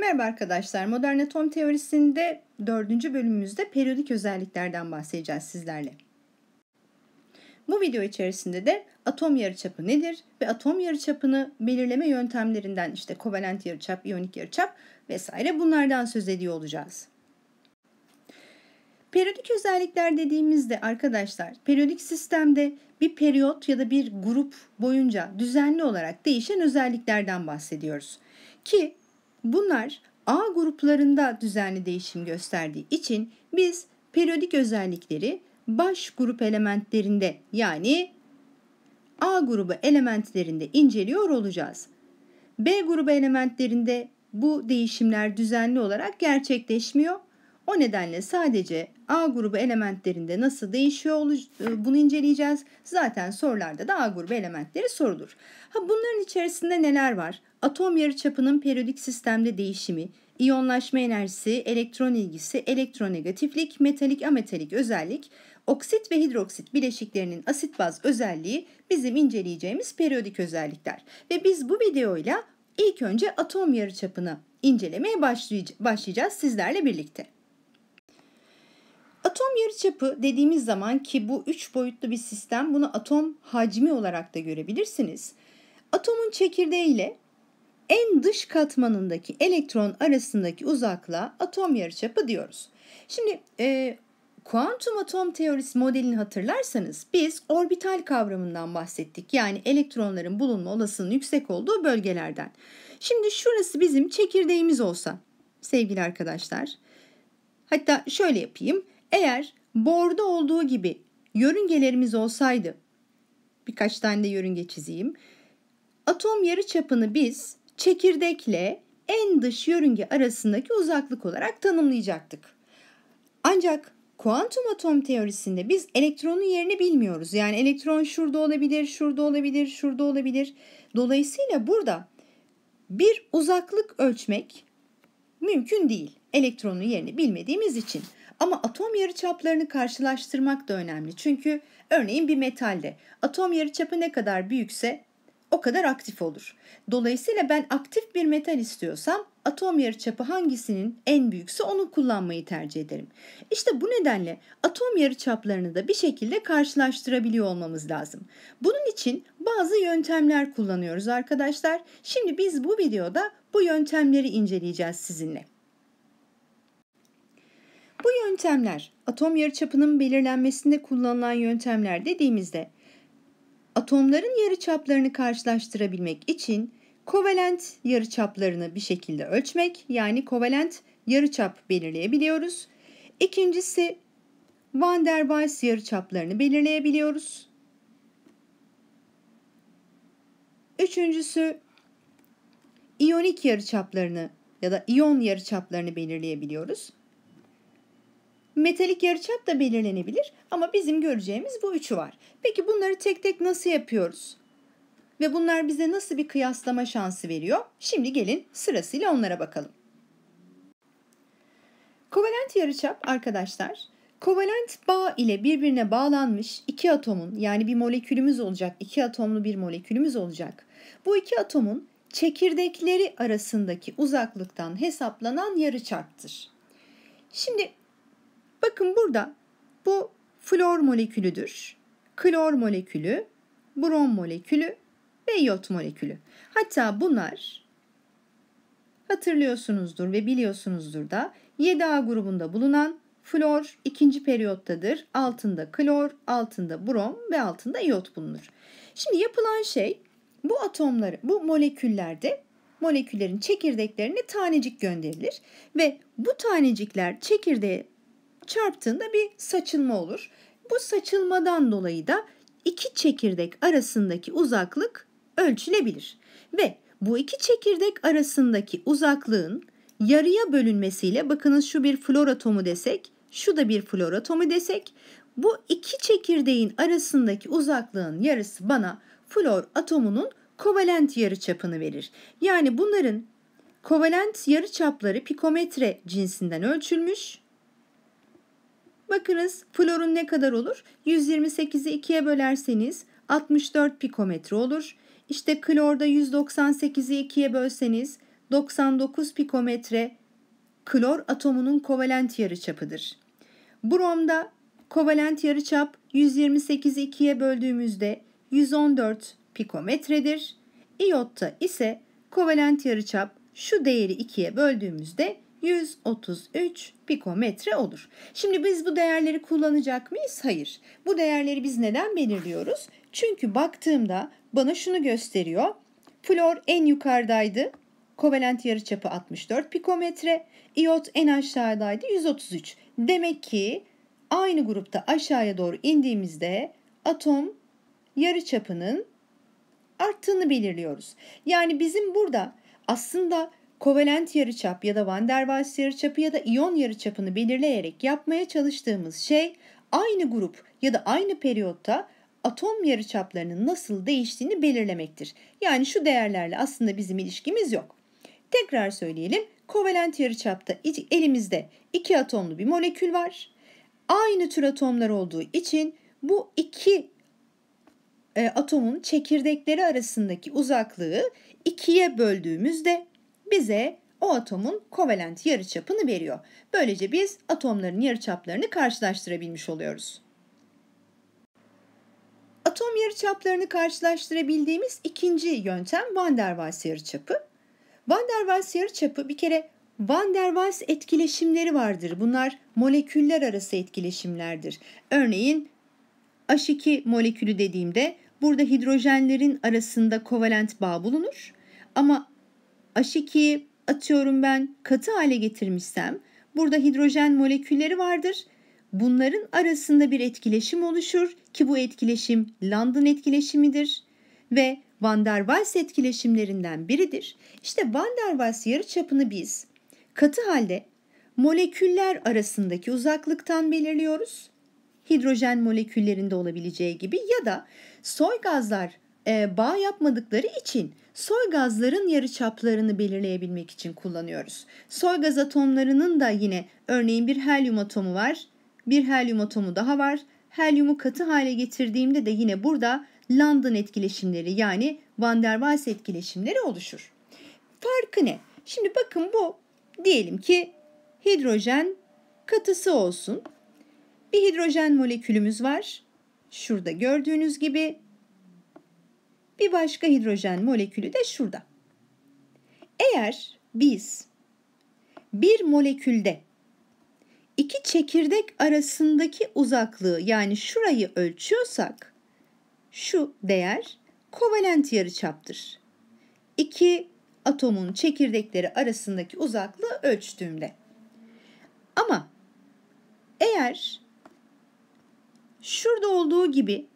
Merhaba arkadaşlar. Modern atom teorisinde dördüncü bölümümüzde periyodik özelliklerden bahsedeceğiz sizlerle. Bu video içerisinde de atom yarıçapı nedir ve atom yarıçapını belirleme yöntemlerinden işte kovalent yarıçap, iyonik yarıçap vesaire bunlardan söz ediyor olacağız. Periyodik özellikler dediğimizde arkadaşlar periyodik sistemde bir periyot ya da bir grup boyunca düzenli olarak değişen özelliklerden bahsediyoruz. Ki Bunlar A gruplarında düzenli değişim gösterdiği için biz periyodik özellikleri baş grup elementlerinde yani A grubu elementlerinde inceliyor olacağız. B grubu elementlerinde bu değişimler düzenli olarak gerçekleşmiyor o nedenle sadece A grubu elementlerinde nasıl değişiyor e, bunu inceleyeceğiz. Zaten sorularda da A grubu elementleri sorulur. Ha bunların içerisinde neler var? Atom yarıçapının periyodik sistemde değişimi, iyonlaşma enerjisi, elektron ilgisi, elektronegatiflik, metalik ametalik özellik, oksit ve hidroksit bileşiklerinin asit baz özelliği bizim inceleyeceğimiz periyodik özellikler. Ve biz bu videoyla ilk önce atom yarıçapını incelemeye başlayacağız sizlerle birlikte. Atom yarıçapı dediğimiz zaman ki bu üç boyutlu bir sistem bunu atom hacmi olarak da görebilirsiniz. Atomun çekirdeği ile en dış katmanındaki elektron arasındaki uzaklığa atom yarıçapı diyoruz. Şimdi e, kuantum atom teorisi modelini hatırlarsanız biz orbital kavramından bahsettik. Yani elektronların bulunma olasılığının yüksek olduğu bölgelerden. Şimdi şurası bizim çekirdeğimiz olsa sevgili arkadaşlar. Hatta şöyle yapayım. Eğer borda olduğu gibi yörüngelerimiz olsaydı, birkaç tane de yörünge çizeyim. Atom yarı çapını biz çekirdekle en dış yörünge arasındaki uzaklık olarak tanımlayacaktık. Ancak kuantum atom teorisinde biz elektronun yerini bilmiyoruz. Yani elektron şurada olabilir, şurada olabilir, şurada olabilir. Dolayısıyla burada bir uzaklık ölçmek mümkün değil. Elektronun yerini bilmediğimiz için. Ama atom yarıçaplarını karşılaştırmak da önemli. Çünkü örneğin bir metalde atom yarıçapı ne kadar büyükse o kadar aktif olur. Dolayısıyla ben aktif bir metal istiyorsam atom yarıçapı hangisinin en büyükse onu kullanmayı tercih ederim. İşte bu nedenle atom yarıçaplarını da bir şekilde karşılaştırabiliyor olmamız lazım. Bunun için bazı yöntemler kullanıyoruz arkadaşlar. Şimdi biz bu videoda bu yöntemleri inceleyeceğiz sizinle. Bu yöntemler atom yarıçapının belirlenmesinde kullanılan yöntemler dediğimizde atomların yarıçaplarını karşılaştırabilmek için kovalent yarıçaplarını bir şekilde ölçmek yani kovalent yarıçap belirleyebiliyoruz. İkincisi Van der Waals yarıçaplarını belirleyebiliyoruz. Üçüncüsü iyonik yarıçaplarını ya da iyon yarıçaplarını belirleyebiliyoruz. Metalik yarıçap da belirlenebilir ama bizim göreceğimiz bu üçü var. Peki bunları tek tek nasıl yapıyoruz? Ve bunlar bize nasıl bir kıyaslama şansı veriyor? Şimdi gelin sırasıyla onlara bakalım. Kovalent yarıçap arkadaşlar, kovalent bağ ile birbirine bağlanmış iki atomun yani bir molekülümüz olacak, iki atomlu bir molekülümüz olacak. Bu iki atomun çekirdekleri arasındaki uzaklıktan hesaplanan yarıçaptır. Şimdi Bakın burada bu flor molekülüdür. Klor molekülü, brom molekülü ve iot molekülü. Hatta bunlar hatırlıyorsunuzdur ve biliyorsunuzdur da 7A grubunda bulunan flor ikinci periyottadır. Altında klor, altında brom ve altında iot bulunur. Şimdi yapılan şey bu atomları, bu moleküllerde moleküllerin çekirdeklerine tanecik gönderilir ve bu tanecikler çekirdeğe çarptığında bir saçılma olur. Bu saçılmadan dolayı da iki çekirdek arasındaki uzaklık ölçülebilir. Ve bu iki çekirdek arasındaki uzaklığın yarıya bölünmesiyle bakınız şu bir flor atomu desek, şu da bir flor atomu desek bu iki çekirdeğin arasındaki uzaklığın yarısı bana flor atomunun kovalent yarı çapını verir. Yani bunların kovalent yarı çapları pikometre cinsinden ölçülmüş Bakınız florun ne kadar olur? 128'i 2'ye bölerseniz 64 pikometre olur. İşte klorda 198'i 2'ye bölseniz 99 pikometre klor atomunun kovalent yarıçapıdır. Bromda kovalent yarıçap 128'i 2'ye böldüğümüzde 114 pikometredir. İyotta ise kovalent yarıçap şu değeri 2'ye böldüğümüzde 133 pikometre olur. Şimdi biz bu değerleri kullanacak mıyız? Hayır. Bu değerleri biz neden belirliyoruz? Çünkü baktığımda bana şunu gösteriyor. Flor en yukarıdaydı. Kovalent yarıçapı 64 pikometre. İyot en aşağıdaydı 133. Demek ki aynı grupta aşağıya doğru indiğimizde atom yarıçapının arttığını belirliyoruz. Yani bizim burada aslında kovalent yarıçap ya da van der Waals yarıçapı ya da iyon yarıçapını belirleyerek yapmaya çalıştığımız şey aynı grup ya da aynı periyotta atom yarıçaplarının nasıl değiştiğini belirlemektir. Yani şu değerlerle aslında bizim ilişkimiz yok. Tekrar söyleyelim. Kovalent yarıçapta elimizde iki atomlu bir molekül var. Aynı tür atomlar olduğu için bu iki e, atomun çekirdekleri arasındaki uzaklığı ikiye böldüğümüzde bize o atomun kovalent yarıçapını veriyor. Böylece biz atomların yarıçaplarını karşılaştırabilmiş oluyoruz. Atom yarıçaplarını karşılaştırabildiğimiz ikinci yöntem Van der Waals yarıçapı. Van der Waals yarıçapı bir kere Van der Waals etkileşimleri vardır. Bunlar moleküller arası etkileşimlerdir. Örneğin H2 molekülü dediğimde burada hidrojenlerin arasında kovalent bağ bulunur. Ama H2 atıyorum ben katı hale getirmişsem burada hidrojen molekülleri vardır. Bunların arasında bir etkileşim oluşur ki bu etkileşim London etkileşimidir ve Van der Waals etkileşimlerinden biridir. İşte Van der Waals yarıçapını biz katı halde moleküller arasındaki uzaklıktan belirliyoruz. Hidrojen moleküllerinde olabileceği gibi ya da soy gazlar e, bağ yapmadıkları için soy gazların yarıçaplarını belirleyebilmek için kullanıyoruz. Soy gaz atomlarının da yine örneğin bir helyum atomu var. Bir helyum atomu daha var. Helyumu katı hale getirdiğimde de yine burada London etkileşimleri yani Van der Waals etkileşimleri oluşur. Farkı ne? Şimdi bakın bu diyelim ki hidrojen katısı olsun. Bir hidrojen molekülümüz var. Şurada gördüğünüz gibi bir başka hidrojen molekülü de şurada. Eğer biz bir molekülde iki çekirdek arasındaki uzaklığı yani şurayı ölçüyorsak şu değer kovalent yarıçaptır. İki atomun çekirdekleri arasındaki uzaklığı ölçtüğümde. Ama eğer şurada olduğu gibi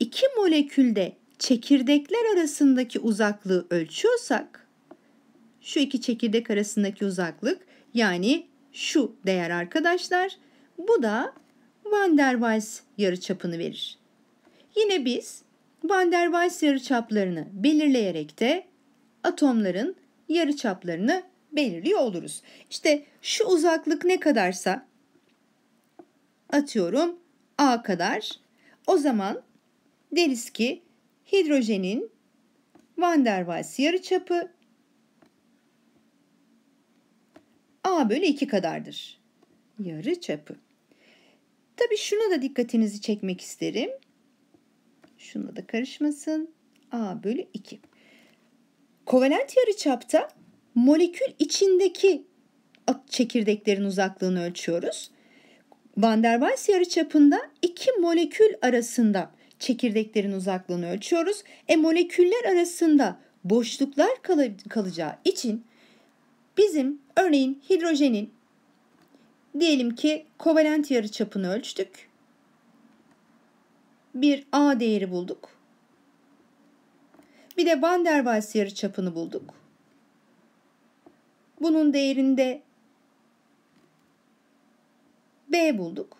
iki molekülde çekirdekler arasındaki uzaklığı ölçüyorsak şu iki çekirdek arasındaki uzaklık yani şu değer arkadaşlar. Bu da Van der Waals yarıçapını verir. Yine biz Van der Waals yarıçaplarını belirleyerek de atomların yarıçaplarını belirliyor oluruz. İşte şu uzaklık ne kadarsa atıyorum A kadar. O zaman deriz ki hidrojenin van der Waals yarıçapı A bölü 2 kadardır. Yarı çapı. Tabi şuna da dikkatinizi çekmek isterim. Şuna da karışmasın. A bölü 2. Kovalent yarı çapta molekül içindeki çekirdeklerin uzaklığını ölçüyoruz. Van der Waals yarı çapında iki molekül arasında çekirdeklerin uzaklığını ölçüyoruz. E moleküller arasında boşluklar kal- kalacağı için bizim örneğin hidrojenin diyelim ki kovalent yarı çapını ölçtük. Bir A değeri bulduk. Bir de Van der Waals yarı çapını bulduk. Bunun değerinde B bulduk.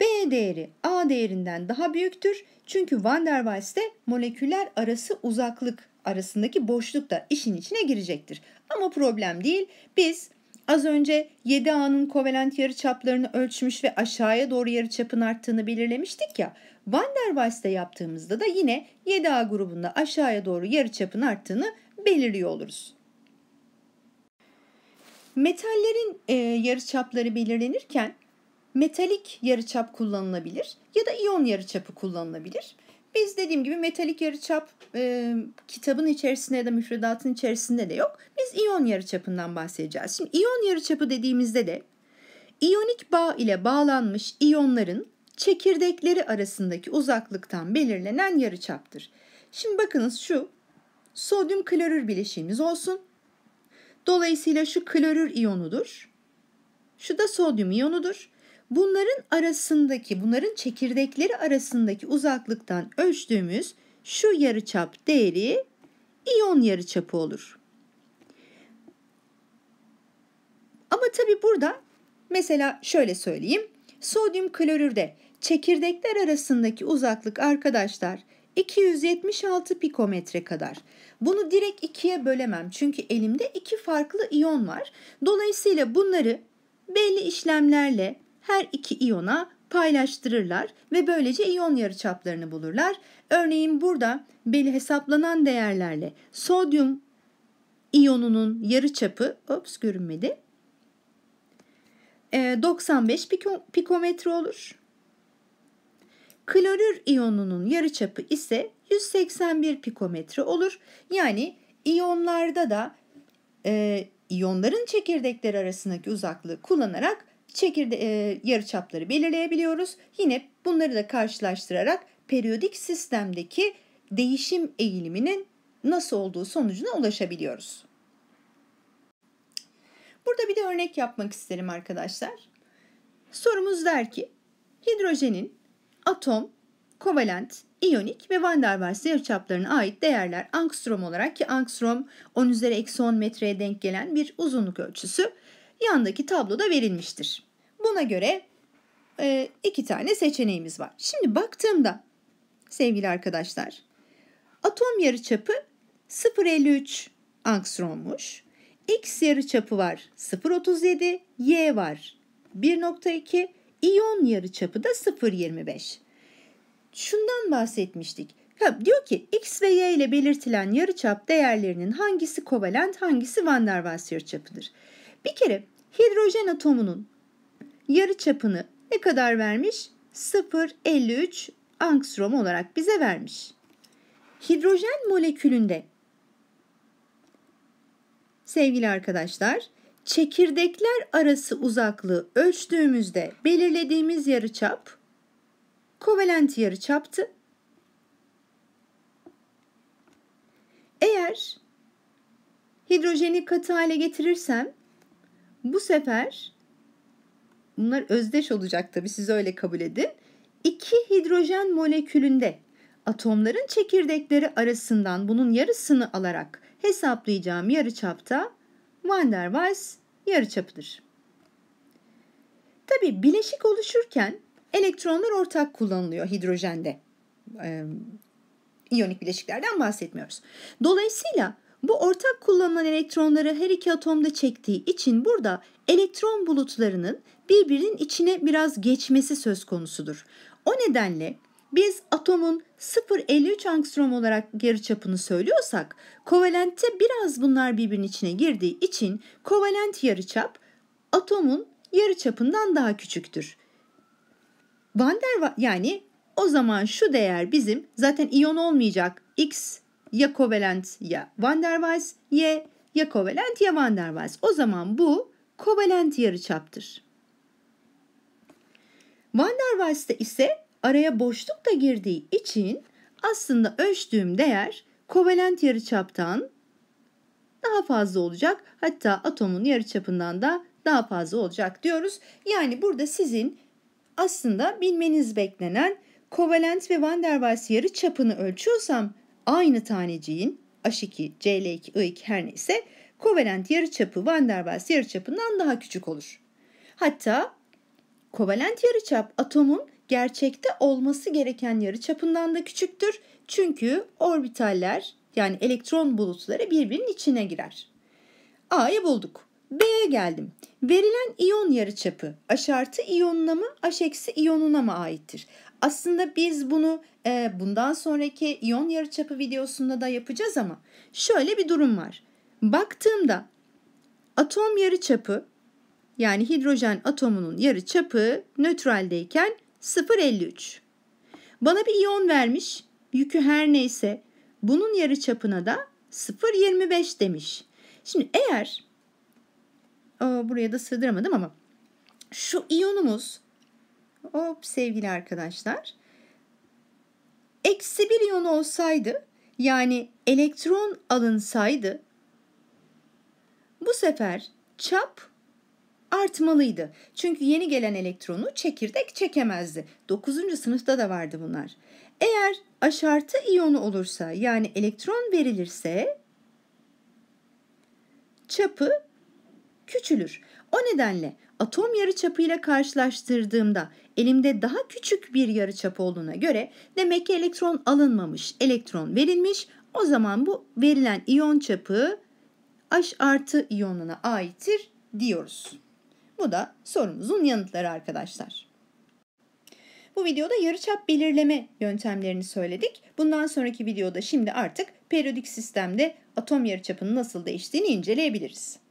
B değeri A değerinden daha büyüktür. Çünkü van der Waals'te moleküler arası uzaklık arasındaki boşluk da işin içine girecektir. Ama problem değil. Biz az önce 7A'nın kovalent yarı çaplarını ölçmüş ve aşağıya doğru yarı çapın arttığını belirlemiştik ya. Van der Waals'te yaptığımızda da yine 7A grubunda aşağıya doğru yarı çapın arttığını belirliyor oluruz. Metallerin e, çapları belirlenirken metalik yarıçap kullanılabilir ya da iyon yarıçapı kullanılabilir. Biz dediğim gibi metalik yarıçap e, kitabın içerisinde ya da müfredatın içerisinde de yok. Biz iyon yarıçapından bahsedeceğiz. Şimdi iyon yarıçapı dediğimizde de iyonik bağ ile bağlanmış iyonların çekirdekleri arasındaki uzaklıktan belirlenen yarıçaptır. Şimdi bakınız şu sodyum klorür bileşiğimiz olsun. Dolayısıyla şu klorür iyonudur. Şu da sodyum iyonudur. Bunların arasındaki, bunların çekirdekleri arasındaki uzaklıktan ölçtüğümüz şu yarıçap değeri iyon yarıçapı olur. Ama tabi burada mesela şöyle söyleyeyim. Sodyum klorürde çekirdekler arasındaki uzaklık arkadaşlar 276 pikometre kadar. Bunu direkt ikiye bölemem çünkü elimde iki farklı iyon var. Dolayısıyla bunları belli işlemlerle her iki iyona paylaştırırlar ve böylece iyon yarıçaplarını bulurlar. Örneğin burada belli hesaplanan değerlerle sodyum iyonunun yarıçapı ops görünmedi. 95 ee, pikometre olur. Klorür iyonunun yarıçapı ise 181 pikometre olur. Yani iyonlarda da e, iyonların çekirdekler arasındaki uzaklığı kullanarak çekirde e, yarıçapları belirleyebiliyoruz. Yine bunları da karşılaştırarak periyodik sistemdeki değişim eğiliminin nasıl olduğu sonucuna ulaşabiliyoruz. Burada bir de örnek yapmak isterim arkadaşlar. Sorumuz der ki hidrojenin atom, kovalent, iyonik ve Van der Waals yarıçaplarına ait değerler angstrom olarak ki angstrom 10 üzeri eksi 10 metreye denk gelen bir uzunluk ölçüsü yandaki tabloda verilmiştir. Buna göre e, iki tane seçeneğimiz var. Şimdi baktığımda sevgili arkadaşlar atom yarıçapı 0.53 angstrommuş. X yarıçapı var 0.37, Y var 1.2, iyon yarıçapı da 0.25. Şundan bahsetmiştik. Ya diyor ki X ve Y ile belirtilen yarıçap değerlerinin hangisi kovalent, hangisi van der Waals yarıçapıdır? Bir kere hidrojen atomunun yarı çapını ne kadar vermiş? 0,53 angstrom olarak bize vermiş. Hidrojen molekülünde sevgili arkadaşlar çekirdekler arası uzaklığı ölçtüğümüzde belirlediğimiz yarı çap kovalent yarı çaptı. Eğer hidrojeni katı hale getirirsem bu sefer bunlar özdeş olacak tabii siz öyle kabul edin. İki hidrojen molekülünde atomların çekirdekleri arasından bunun yarısını alarak hesaplayacağım yarı çapta Van der Waals yarıçapıdır. Tabi bileşik oluşurken elektronlar ortak kullanılıyor hidrojende. E, iyonik bileşiklerden bahsetmiyoruz. Dolayısıyla bu ortak kullanılan elektronları her iki atomda çektiği için burada elektron bulutlarının birbirinin içine biraz geçmesi söz konusudur. O nedenle biz atomun 0.53 angstrom olarak yarı çapını söylüyorsak kovalentte biraz bunlar birbirinin içine girdiği için kovalent yarıçap atomun yarı çapından daha küçüktür. Van der yani o zaman şu değer bizim zaten iyon olmayacak x ya kovalent ya van der Waals ya ya kovalent ya van der Waals. O zaman bu kovalent yarıçaptır. Van der Waals'ta ise araya boşluk da girdiği için aslında ölçtüğüm değer kovalent yarıçaptan daha fazla olacak. Hatta atomun yarıçapından da daha fazla olacak diyoruz. Yani burada sizin aslında bilmeniz beklenen kovalent ve van der Waals yarıçapını ölçüyorsam aynı taneciğin H2, CL2, I2 her neyse kovalent yarıçapı Van der Waals yarıçapından daha küçük olur. Hatta kovalent yarıçap atomun gerçekte olması gereken yarıçapından da küçüktür. Çünkü orbitaller yani elektron bulutları birbirinin içine girer. A'yı bulduk. B'ye geldim. Verilen iyon yarıçapı H artı iyonuna mı H eksi iyonuna mı aittir? Aslında biz bunu e, bundan sonraki iyon yarıçapı videosunda da yapacağız ama şöyle bir durum var. Baktığımda atom yarıçapı yani hidrojen atomunun yarıçapı nötraldeyken 0.53. Bana bir iyon vermiş. Yükü her neyse bunun yarıçapına da 0.25 demiş. Şimdi eğer o, buraya da sığdıramadım ama şu iyonumuz Hop sevgili arkadaşlar. Eksi bir iyon olsaydı yani elektron alınsaydı bu sefer çap artmalıydı. Çünkü yeni gelen elektronu çekirdek çekemezdi. 9. sınıfta da vardı bunlar. Eğer aşartı iyonu olursa yani elektron verilirse çapı küçülür. O nedenle atom yarıçapıyla karşılaştırdığımda elimde daha küçük bir yarıçap olduğuna göre demek ki elektron alınmamış, elektron verilmiş. O zaman bu verilen iyon çapı H artı iyonuna aittir diyoruz. Bu da sorumuzun yanıtları arkadaşlar. Bu videoda yarıçap belirleme yöntemlerini söyledik. Bundan sonraki videoda şimdi artık periyodik sistemde atom yarıçapının nasıl değiştiğini inceleyebiliriz.